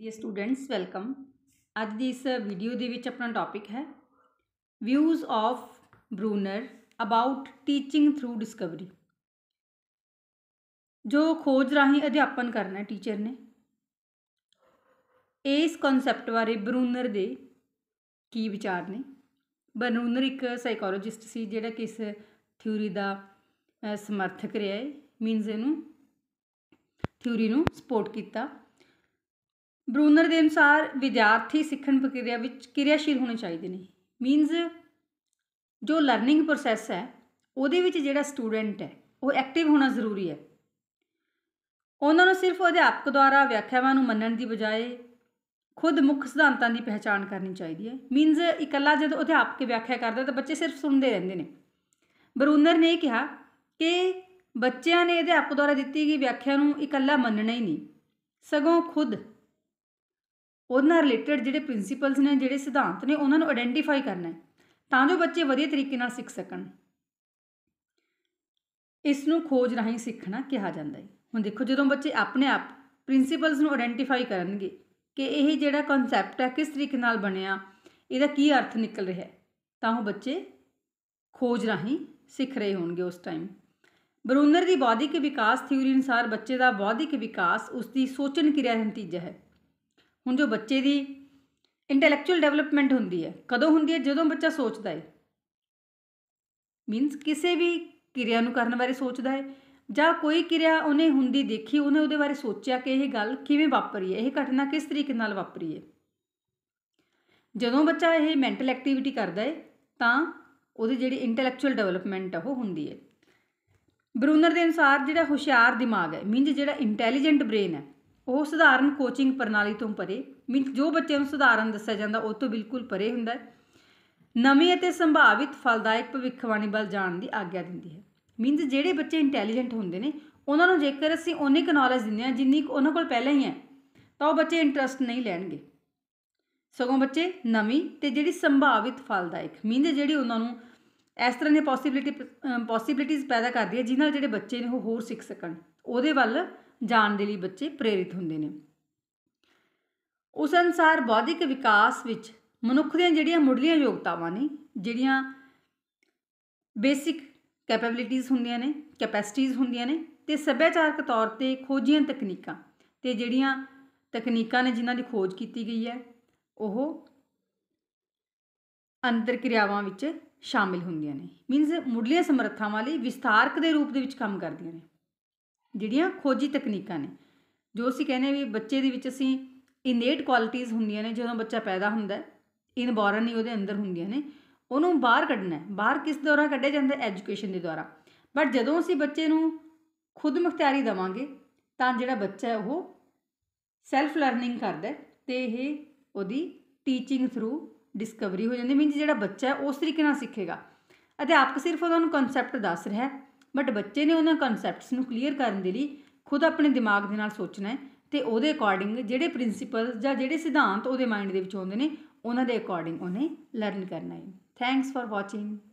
dear students welcome ਅੱਜ ਦੀ ਇਸ video ਦੇ ਵਿੱਚ ਆਪਣਾ ਟੌਪਿਕ ਹੈ views of Bruner about teaching through discovery ਜੋ ਖੋਜ ਰਾਹੀਂ ਅਧਿਆਪਨ ਕਰਨਾ ਟੀਚਰ ਨੇ ਇਸ ਕਨਸੈਪਟ ਬਾਰੇ ਬਰੂਨਰ ਦੇ ਕੀ ਵਿਚਾਰ ਨੇ ਬਰੂਨਰ ਇੱਕ ਸਾਈਕੋਲੋਜਿਸਟ ਸੀ ਜਿਹੜਾ ਕਿ ਇਸ ਥਿਊਰੀ ਦਾ ਸਮਰਥਕ ਰਿਹਾ ਹੈ ਮੀਨਸ ਇਹਨੂੰ ਥਿਊਰੀ ਨੂੰ ਸਪੋਰਟ ਕੀਤਾ ਬਰੂਨਰ ਦੇ ਅਨੁਸਾਰ ਵਿਦਿਆਰਥੀ ਸਿੱਖਣ ਪ੍ਰਕਿਰਿਆ ਵਿੱਚ ਕਿਰਿਆਸ਼ੀਲ ਹੋਣੇ ਚਾਹੀਦੇ ਨੇ ਮੀਨਸ ਜੋ ਲਰਨਿੰਗ ਪ੍ਰੋਸੈਸ ਹੈ ਉਹਦੇ ਵਿੱਚ ਜਿਹੜਾ ਸਟੂਡੈਂਟ ਹੈ ਉਹ ਐਕਟਿਵ ਹੋਣਾ ਜ਼ਰੂਰੀ ਹੈ ਉਹਨਾਂ ਨੂੰ ਸਿਰਫ ਅਧਿਆਪਕ ਦੁਆਰਾ ਵਿਆਖਿਆਵਾਂ ਨੂੰ ਮੰਨਣ ਦੀ ਬਜਾਏ ਖੁਦ ਮੁੱਖ ਸਿਧਾਂਤਾਂ ਦੀ ਪਹਿਚਾਣ ਕਰਨੀ ਚਾਹੀਦੀ ਹੈ ਮੀਨਸ ਇਕੱਲਾ ਜਦੋਂ ਅਧਿਆਪਕ ਵਿਆਖਿਆ ਕਰਦਾ ਤਾਂ ਬੱਚੇ ਸਿਰਫ ਸੁਣਦੇ ਰਹਿੰਦੇ ਨੇ ਬਰੂਨਰ ਨੇ ਕਿਹਾ ਕਿ ਬੱਚਿਆਂ ਨੇ ਅਧਿਆਪਕ ਦੁਆਰਾ ਦਿੱਤੀ ਗਈ ਵਿਆਖਿਆ ਨੂੰ ਇਕੱਲਾ ਮੰਨਣਾ ਹੀ ਨਹੀਂ ਸਗੋਂ ਖੁਦ ਉਹਨਾਂ ਰਿਲੇਟਡ ਜਿਹੜੇ ਪ੍ਰਿੰਸੀਪਲਸ ਨੇ ਜਿਹੜੇ ਸਿਧਾਂਤ ਨੇ ਉਹਨਾਂ ਨੂੰ ਆਇਡੈਂਟੀਫਾਈ ਕਰਨਾ ਹੈ ਤਾਂ ਜੋ ਬੱਚੇ ਵਧੀਆ ਤਰੀਕੇ ਨਾਲ ਸਿੱਖ ਸਕਣ ਇਸ ਨੂੰ ਖੋਜ ਰਾਹੀਂ ਸਿੱਖਣਾ ਕਿਹਾ ਜਾਂਦਾ ਹੈ ਹੁਣ ਦੇਖੋ ਜਦੋਂ ਬੱਚੇ ਆਪਣੇ ਆਪ ਪ੍ਰਿੰਸੀਪਲਸ ਨੂੰ ਆਇਡੈਂਟੀਫਾਈ ਕਰਨਗੇ ਕਿ ਇਹ ਜਿਹੜਾ ਕਨਸੈਪਟ ਹੈ ਕਿਸ ਤਰੀਕੇ ਨਾਲ ਬਣਿਆ ਇਹਦਾ ਕੀ ਅਰਥ ਨਿਕਲ ਰਿਹਾ ਤਾਂ ਉਹ ਬੱਚੇ ਖੋਜ ਰਾਹੀਂ ਸਿੱਖ ਰਹੇ ਹੋਣਗੇ ਉਸ ਟਾਈਮ ਬਰੂਨਰ ਦੀ ਬੌਧਿਕ ਵਿਕਾਸ ਥਿਊਰੀ ਅਨੁਸਾਰ ਬੱਚੇ ਦਾ ਬੌਧਿਕ ਵਿਕਾਸ ਉਸ ਦੀ ਸੋਚਣ ਕਿਰਿਆ ਦਾ ਨਤੀਜਾ ਹੈ ਹੁਣ ਜੋ ਬੱਚੇ ਦੀ ਇੰਟੈਲੈਕਚੁਅਲ ਡਿਵੈਲਪਮੈਂਟ ਹੁੰਦੀ ਹੈ ਕਦੋਂ ਹੁੰਦੀ ਹੈ ਜਦੋਂ ਬੱਚਾ ਸੋਚਦਾ ਹੈ ਮੀਨਸ ਕਿਸੇ ਵੀ ਕਿਰਿਆ ਨੂੰ ਕਰਨ ਬਾਰੇ ਸੋਚਦਾ ਹੈ ਜਾਂ ਕੋਈ ਕਿਰਿਆ ਉਹਨੇ ਹੁੰਦੀ ਦੇਖੀ ਉਹਨੇ ਉਹਦੇ ਬਾਰੇ ਸੋਚਿਆ ਕਿ ਇਹ ਗੱਲ ਕਿਵੇਂ ਵਾਪਰੀ ਹੈ ਇਹ ਘਟਨਾ ਕਿਸ ਤਰੀਕੇ ਨਾਲ ਵਾਪਰੀ ਹੈ ਜਦੋਂ ਬੱਚਾ ਇਹ ਮੈਂਟਲ ਐਕਟੀਵਿਟੀ ਕਰਦਾ ਹੈ ਤਾਂ ਉਹਦੀ ਜਿਹੜੀ ਇੰਟੈਲੈਕਚੁਅਲ ਡਿਵੈਲਪਮੈਂਟ ਆ ਉਹ ਹੁੰਦੀ ਹੈ ਬਰੂਨਰ ਦੇ ਅਨੁਸਾਰ ਜਿਹੜਾ ਹੁਸ਼ਿਆਰ ਦਿਮਾਗ ਹੈ ਮੀਨਸ ਜਿਹੜਾ ਇੰਟੈਲੀਜੈਂਟ ਬ੍ਰੇਨ ਹੈ ਉਹ ਸਧਾਰਨ ਕੋਚਿੰਗ ਪ੍ਰਣਾਲੀ ਤੋਂ ਪਰੇ ਮੀਨਸ ਜੋ ਬੱਚਿਆਂ ਨੂੰ ਸਧਾਰਨ ਦੱਸਿਆ ਜਾਂਦਾ ਉਹ ਤੋਂ ਬਿਲਕੁਲ ਪਰੇ ਹੁੰਦਾ ਹੈ ਨਵੀਂ ਅਤੇ ਸੰਭਾਵਿਤ ਫਲਦਾਇਕ ਭਵਿੱਖਬਾਣੀ ਵੱਲ ਜਾਣ ਦੀ ਆਗਿਆ ਦਿੰਦੀ ਹੈ ਮੀਨਸ ਜਿਹੜੇ ਬੱਚੇ ਇੰਟੈਲੀਜੈਂਟ ਹੁੰਦੇ ਨੇ ਉਹਨਾਂ ਨੂੰ ਜੇਕਰ ਅਸੀਂ ਉਹਨੇ ਕੁ ਨੌਲੇਜ ਦਿੰਦੇ ਹਾਂ ਜਿੰਨੀ ਕੁ ਉਹਨਾਂ ਕੋਲ ਪਹਿਲਾਂ ਹੀ ਹੈ ਤਾਂ ਉਹ ਬੱਚੇ ਇੰਟਰਸਟ ਨਹੀਂ ਲੈਣਗੇ ਸਗੋਂ ਬੱਚੇ ਨਵੀਂ ਤੇ ਜਿਹੜੀ ਸੰਭਾਵਿਤ ਫਲਦਾਇਕ ਮੀਨਸ ਜਿਹੜੀ ਉਹਨਾਂ ਨੂੰ ਇਸ ਤਰ੍ਹਾਂ ਦੀ ਪੋਸਿਬਿਲਿਟੀ ਪੋਸਿਬਿਲਿਟੀਜ਼ ਪੈਦਾ ਕਰਦੀ ਹੈ ਜਿਨ੍ਹਾਂ ਨਾਲ ਜਿਹੜੇ ਬੱਚੇ ਨੇ ਉਹ ਹੋਰ ਸਿੱਖ ਸਕਣ ਉਹਦੇ ਵੱਲ ਜਾਣ ਦੇ ਲਈ ਬੱਚੇ ਪ੍ਰੇਰਿਤ ਹੁੰਦੇ ਨੇ ਉਸ ਅਨਸਾਰ ਬੌਧਿਕ ਵਿਕਾਸ ਵਿੱਚ ਮਨੁੱਖ ਦੀਆਂ ਜਿਹੜੀਆਂ ਮੁੱਢਲੀਆਂ ਯੋਗਤਾਵਾਂ ਨੇ ਜਿਹੜੀਆਂ ਬੇਸਿਕ ਕੈਪੇਬਿਲਿਟੀਆਂ ਹੁੰਦੀਆਂ ਨੇ ਕੈਪੈਸਿਟੀਆਂ ਹੁੰਦੀਆਂ ਨੇ ਤੇ ਸੱਭਿਆਚਾਰਕ ਤੌਰ ਤੇ ਖੋਜੀਆਂ ਤਕਨੀਕਾਂ ਤੇ ਜਿਹੜੀਆਂ ਤਕਨੀਕਾਂ ਨੇ ਜਿਨ੍ਹਾਂ ਦੀ ਖੋਜ ਕੀਤੀ ਗਈ ਹੈ ਉਹ ਅੰਤਰ ਕਿਰਿਆਵਾਂ ਵਿੱਚ ਸ਼ਾਮਿਲ ਹੁੰਦੀਆਂ ਨੇ ਮੀਨਸ ਮੁੱਢਲੀਆਂ ਸਮਰੱਥਾਵਾਂ ਲਈ ਵਿਸਥਾਰਕ ਦੇ ਰੂਪ ਦੇ ਵਿੱਚ ਕੰਮ ਕਰਦੀਆਂ ਨੇ ਜਿਹੜੀਆਂ ਖੋਜੀ ਤਕਨੀਕਾਂ ਨੇ ਜੋ ਅਸੀਂ ਕਹਿੰਦੇ ਵੀ ਬੱਚੇ ਦੇ ਵਿੱਚ ਅਸੀਂ ਇਨੇਟ ਕੁਆਲਿਟੀਆਂ ਹੁੰਦੀਆਂ ਨੇ ਜਦੋਂ ਬੱਚਾ ਪੈਦਾ ਹੁੰਦਾ ਇਨਬੋਰਨ ਹੀ ਉਹਦੇ ਅੰਦਰ ਹੁੰਦੀਆਂ ਨੇ ਉਹਨੂੰ ਬਾਹਰ ਕੱਢਣਾ ਬਾਹਰ ਕਿਸ ਦੌਰਾ ਕੱਢਿਆ ਜਾਂਦਾ ਐਜੂਕੇਸ਼ਨ ਦੇ ਦੁਆਰਾ ਬਟ ਜਦੋਂ ਅਸੀਂ ਬੱਚੇ ਨੂੰ ਖੁਦ ਮੁਖਤਿਆਰੀ ਦਵਾਂਗੇ ਤਾਂ ਜਿਹੜਾ ਬੱਚਾ ਹੈ ਉਹ ਸੈਲਫ ਲਰਨਿੰਗ ਕਰਦਾ ਤੇ ਇਹ ਉਹਦੀ ਟੀਚਿੰਗ ਥਰੂ ਡਿਸਕਵਰੀ ਹੋ ਜਾਂਦੀ ਮੀਨਜ਼ ਜਿਹੜਾ ਬੱਚਾ ਹੈ ਉਸ ਤਰੀਕੇ ਨਾਲ ਸਿੱਖੇਗਾ ਅਧਿਆਪਕ ਸਿਰਫ ਉਹਨਾਂ ਨੂੰ ਕਨਸੈਪਟ ਦੱਸ ਰਿਹਾ ਹੈ ਬਟ ਬੱਚੇ ਨੇ ਉਹਨਾਂ ਕਨਸੈਪਟਸ ਨੂੰ ਕਲੀਅਰ ਕਰਨ ਦੇ ਲਈ ਖੁਦ ਆਪਣੇ ਦਿਮਾਗ ਦੇ ਨਾਲ ਸੋਚਣਾ ਹੈ ਤੇ ਉਹਦੇ ਅਕੋਰਡਿੰਗ ਜਿਹੜੇ ਪ੍ਰਿੰਸੀਪਲ ਜਾਂ ਜਿਹੜੇ ਸਿਧਾਂਤ ਉਹਦੇ ਮਾਈਂਡ ਦੇ ਵਿੱਚ ਆਉਂਦੇ ਨੇ ਉਹਨਾਂ ਦੇ ਅਕੋਰਡਿੰਗ ਉਹਨੇ ਲਰਨ ਕਰਨਾ ਹੈ ਥੈਂਕਸ ਫਾਰ ਵਾਚਿੰਗ